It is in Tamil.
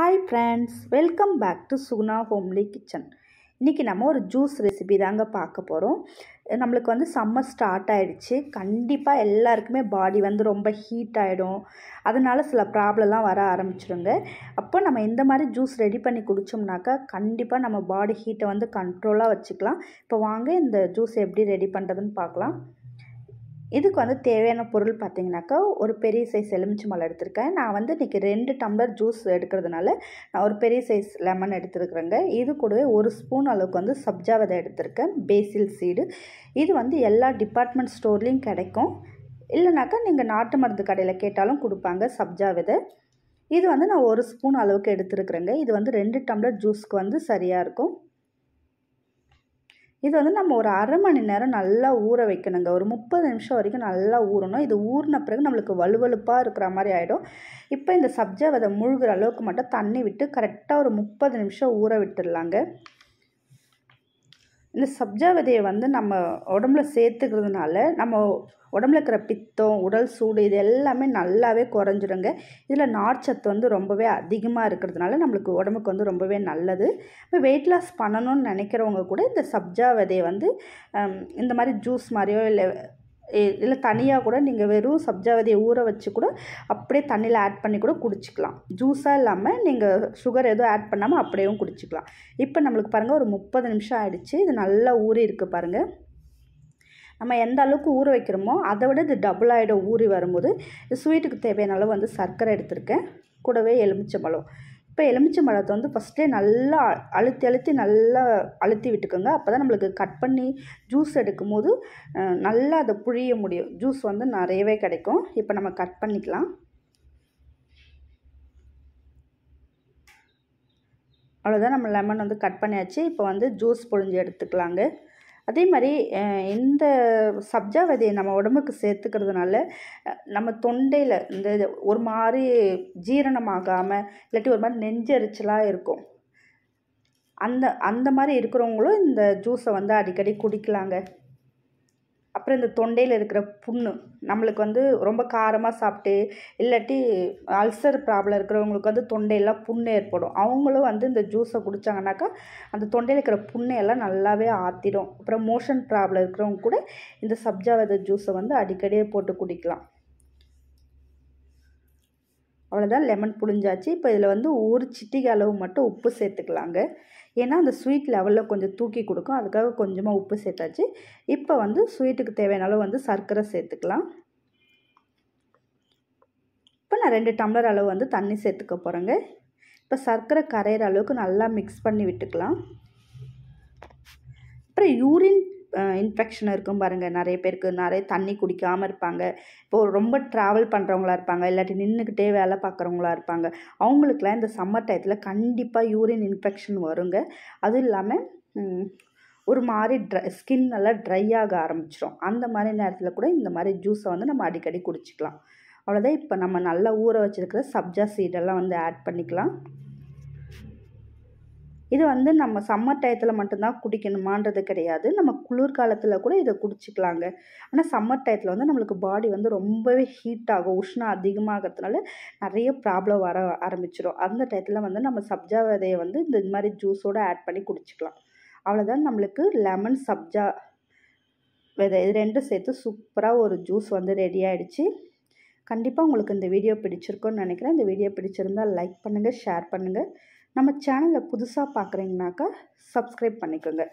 hi friends welcome back to Suguna homely kitchen இன்றைக்கி நம்ம ஒரு ஜூஸ் ரெசிபி தாங்க பார்க்க போகிறோம் நம்மளுக்கு வந்து சம்மர் ஸ்டார்ட் ஆகிடுச்சு கண்டிப்பாக எல்லாருக்குமே பாடி வந்து ரொம்ப ஹீட் ஆகிடும் அதனால சில ப்ராப்ளம்லாம் வர ஆரம்பிச்சிருங்க அப்போ நம்ம இந்த மாதிரி ஜூஸ் ரெடி பண்ணி குடித்தோம்னாக்கா கண்டிப்பாக நம்ம பாடி ஹீட்டை வந்து கண்ட்ரோலாக வச்சுக்கலாம் இப்போ வாங்க இந்த ஜூஸ் எப்படி ரெடி பண்ணுறதுன்னு பார்க்கலாம் இதுக்கு வந்து தேவையான பொருள் பார்த்திங்கனாக்கா ஒரு பெரிய சைஸ் மலை எடுத்திருக்கேன் நான் வந்து இன்றைக்கி ரெண்டு டம்ளர் ஜூஸ் எடுக்கிறதுனால நான் ஒரு பெரிய சைஸ் லெமன் எடுத்துருக்குறேங்க இது கூடவே ஒரு ஸ்பூன் அளவுக்கு வந்து சப்ஜா விதை எடுத்திருக்கேன் பேசில் சீடு இது வந்து எல்லா டிபார்ட்மெண்ட் ஸ்டோர்லேயும் கிடைக்கும் இல்லைனாக்கா நீங்கள் நாட்டு மருந்து கடையில் கேட்டாலும் கொடுப்பாங்க சப்ஜா விதை இது வந்து நான் ஒரு ஸ்பூன் அளவுக்கு எடுத்துருக்குறேங்க இது வந்து ரெண்டு டம்ளர் ஜூஸ்க்கு வந்து சரியாக இருக்கும் இது வந்து நம்ம ஒரு அரை மணி நேரம் நல்லா ஊற வைக்கணுங்க ஒரு முப்பது நிமிஷம் வரைக்கும் நல்லா ஊறணும் இது ஊறின பிறகு நம்மளுக்கு வலுவலுப்பாக இருக்கிற மாதிரி ஆகிடும் இப்போ இந்த சப்ஜா விதை முழுகிற அளவுக்கு மட்டும் தண்ணி விட்டு கரெக்டாக ஒரு முப்பது நிமிஷம் ஊற விட்டுடலாங்க இந்த சப்ஜா விதையை வந்து நம்ம உடம்புல சேர்த்துக்கிறதுனால நம்ம உடம்புல இருக்கிற பித்தம் உடல் சூடு இது எல்லாமே நல்லாவே குறைஞ்சிருங்க இதில் நார்ச்சத்து வந்து ரொம்பவே அதிகமாக இருக்கிறதுனால நம்மளுக்கு உடம்புக்கு வந்து ரொம்பவே நல்லது இப்போ வெயிட் லாஸ் பண்ணணும்னு நினைக்கிறவங்க கூட இந்த சப்ஜா விதையை வந்து இந்த மாதிரி ஜூஸ் மாதிரியோ இல்லை இல்லை தனியாக கூட நீங்கள் வெறும் சப்ஜாவதியை ஊற வச்சு கூட அப்படியே தண்ணியில் ஆட் பண்ணி கூட குடிச்சிக்கலாம் ஜூஸாக இல்லாமல் நீங்கள் சுகர் எதுவும் ஆட் பண்ணாமல் அப்படியே குடிச்சிக்கலாம் இப்போ நம்மளுக்கு பாருங்கள் ஒரு முப்பது நிமிஷம் ஆகிடுச்சு இது நல்லா ஊறி இருக்குது பாருங்கள் நம்ம எந்த அளவுக்கு ஊற வைக்கிறோமோ அதை விட இது டபுள் ஆகிடும் ஊறி வரும்போது ஸ்வீட்டுக்கு தேவையான அளவு வந்து சர்க்கரை எடுத்திருக்கேன் கூடவே எலுமிச்சம்பழம் இப்போ எலுமிச்சை மரத்தை வந்து ஃபஸ்ட்டே நல்லா அழுத்தி அழுத்தி நல்லா அழுத்தி விட்டுக்கோங்க அப்போ தான் நம்மளுக்கு கட் பண்ணி ஜூஸ் எடுக்கும் போது நல்லா அதை புழிய முடியும் ஜூஸ் வந்து நிறையவே கிடைக்கும் இப்போ நம்ம கட் பண்ணிக்கலாம் அவ்வளோதான் நம்ம லெமன் வந்து கட் பண்ணியாச்சு இப்போ வந்து ஜூஸ் புழிஞ்சு எடுத்துக்கலாங்க அதே மாதிரி இந்த சப்ஜாவதியை நம்ம உடம்புக்கு சேர்த்துக்கிறதுனால நம்ம தொண்டையில் இந்த ஒரு மாதிரி ஜீரணமாகாமல் இல்லாட்டி ஒரு மாதிரி நெஞ்சரிச்சலாக இருக்கும் அந்த அந்த மாதிரி இருக்கிறவங்களும் இந்த ஜூஸை வந்து அடிக்கடி குடிக்கலாங்க அப்புறம் இந்த தொண்டையில் இருக்கிற புண்ணு நம்மளுக்கு வந்து ரொம்ப காரமாக சாப்பிட்டு இல்லாட்டி அல்சர் ப்ராப்ளம் இருக்கிறவங்களுக்கு வந்து தொண்டையெல்லாம் புண்ணு ஏற்படும் அவங்களும் வந்து இந்த ஜூஸை குடித்தாங்கனாக்கா அந்த தொண்டையில் இருக்கிற புண்ணையெல்லாம் நல்லாவே ஆற்றிடும் அப்புறம் மோஷன் ப்ராப்ளம் இருக்கிறவங்க கூட இந்த சப்ஜாவத ஜூஸை வந்து அடிக்கடியே போட்டு குடிக்கலாம் அவ்வளோதான் லெமன் புழிஞ்சாச்சு இப்போ இதில் வந்து ஒரு சிட்டிகை அளவு மட்டும் உப்பு சேர்த்துக்கலாங்க ஏன்னா அந்த ஸ்வீட் லெவலில் கொஞ்சம் தூக்கி கொடுக்கும் அதுக்காக கொஞ்சமாக உப்பு சேர்த்தாச்சு இப்போ வந்து ஸ்வீட்டுக்கு தேவையான அளவு வந்து சர்க்கரை சேர்த்துக்கலாம் இப்போ நான் ரெண்டு டம்ளர் அளவு வந்து தண்ணி சேர்த்துக்க போகிறேங்க இப்போ சர்க்கரை கரையிற அளவுக்கு நல்லா மிக்ஸ் பண்ணி விட்டுக்கலாம் அப்புறம் யூரின் இன்ஃபெக்ஷன் இருக்கும் பாருங்கள் நிறைய பேருக்கு நிறைய தண்ணி குடிக்காமல் இருப்பாங்க இப்போது ரொம்ப ட்ராவல் பண்ணுறவங்களா இருப்பாங்க இல்லாட்டி நின்றுக்கிட்டே வேலை பார்க்குறவங்களா இருப்பாங்க அவங்களுக்குலாம் இந்த சம்மர் டயத்தில் கண்டிப்பாக யூரின் இன்ஃபெக்ஷன் வருங்க அதுவும் இல்லாமல் ஒரு மாதிரி ட்ரை ஸ்கின் நல்லா ட்ரை ஆக ஆரம்பிச்சிடும் அந்த மாதிரி நேரத்தில் கூட இந்த மாதிரி ஜூஸை வந்து நம்ம அடிக்கடி குடிச்சிக்கலாம் அவ்வளோதான் இப்போ நம்ம நல்லா ஊற வச்சுருக்கிற சப்ஜா சீடெல்லாம் வந்து ஆட் பண்ணிக்கலாம் இது வந்து நம்ம சம்மர் டயத்தில் மட்டும்தான் குடிக்கணுமான்றது கிடையாது நம்ம குளிர்காலத்தில் கூட இதை குடிச்சிக்கலாங்க ஆனால் சம்மர் டயத்தில் வந்து நம்மளுக்கு பாடி வந்து ரொம்பவே ஹீட் ஆகும் உஷ்ணம் அதிகமாகிறதுனால நிறைய ப்ராப்ளம் வர ஆரம்பிச்சிடும் அந்த டயத்தில் வந்து நம்ம சப்ஜா விதையை வந்து இந்த மாதிரி ஜூஸோடு ஆட் பண்ணி குடிச்சிக்கலாம் அவ்வளோதான் நம்மளுக்கு லெமன் சப்ஜா விதை இது ரெண்டும் சேர்த்து சூப்பராக ஒரு ஜூஸ் வந்து ரெடி ஆகிடுச்சு கண்டிப்பாக உங்களுக்கு இந்த வீடியோ பிடிச்சிருக்கோன்னு நினைக்கிறேன் இந்த வீடியோ பிடிச்சிருந்தால் லைக் பண்ணுங்கள் ஷேர் பண்ணுங்கள் நம்ம சேனலை புதுசாக பார்க்குறீங்கனாக்கா சப்ஸ்கிரைப் பண்ணிக்கோங்க